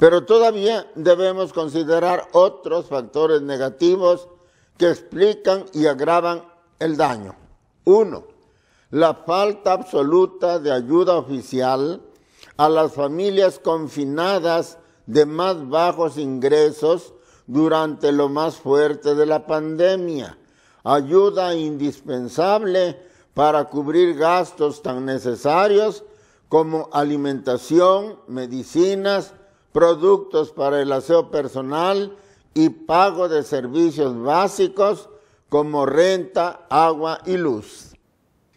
Pero todavía debemos considerar otros factores negativos que explican y agravan el daño. Uno, la falta absoluta de ayuda oficial a las familias confinadas de más bajos ingresos durante lo más fuerte de la pandemia. Ayuda indispensable para cubrir gastos tan necesarios como alimentación, medicinas, productos para el aseo personal y pago de servicios básicos como renta, agua y luz.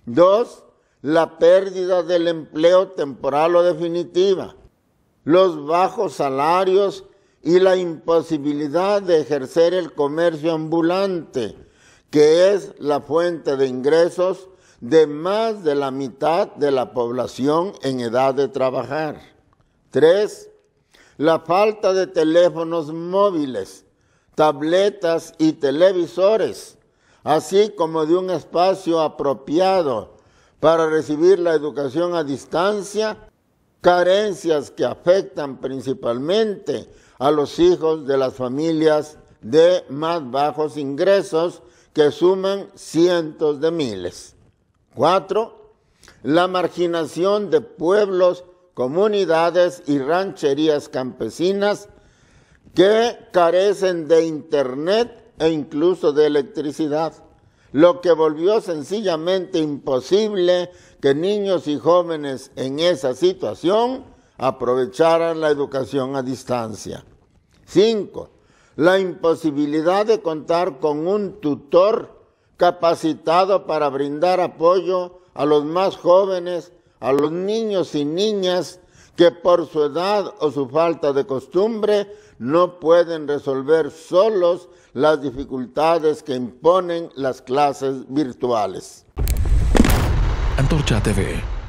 Dos, la pérdida del empleo temporal o definitiva, los bajos salarios y la imposibilidad de ejercer el comercio ambulante, que es la fuente de ingresos de más de la mitad de la población en edad de trabajar. Tres, la falta de teléfonos móviles, tabletas y televisores, así como de un espacio apropiado para recibir la educación a distancia, carencias que afectan principalmente a los hijos de las familias de más bajos ingresos que suman cientos de miles. Cuatro, La marginación de pueblos comunidades y rancherías campesinas que carecen de internet e incluso de electricidad, lo que volvió sencillamente imposible que niños y jóvenes en esa situación aprovecharan la educación a distancia. Cinco, La imposibilidad de contar con un tutor capacitado para brindar apoyo a los más jóvenes a los niños y niñas que por su edad o su falta de costumbre no pueden resolver solos las dificultades que imponen las clases virtuales. Antorcha TV.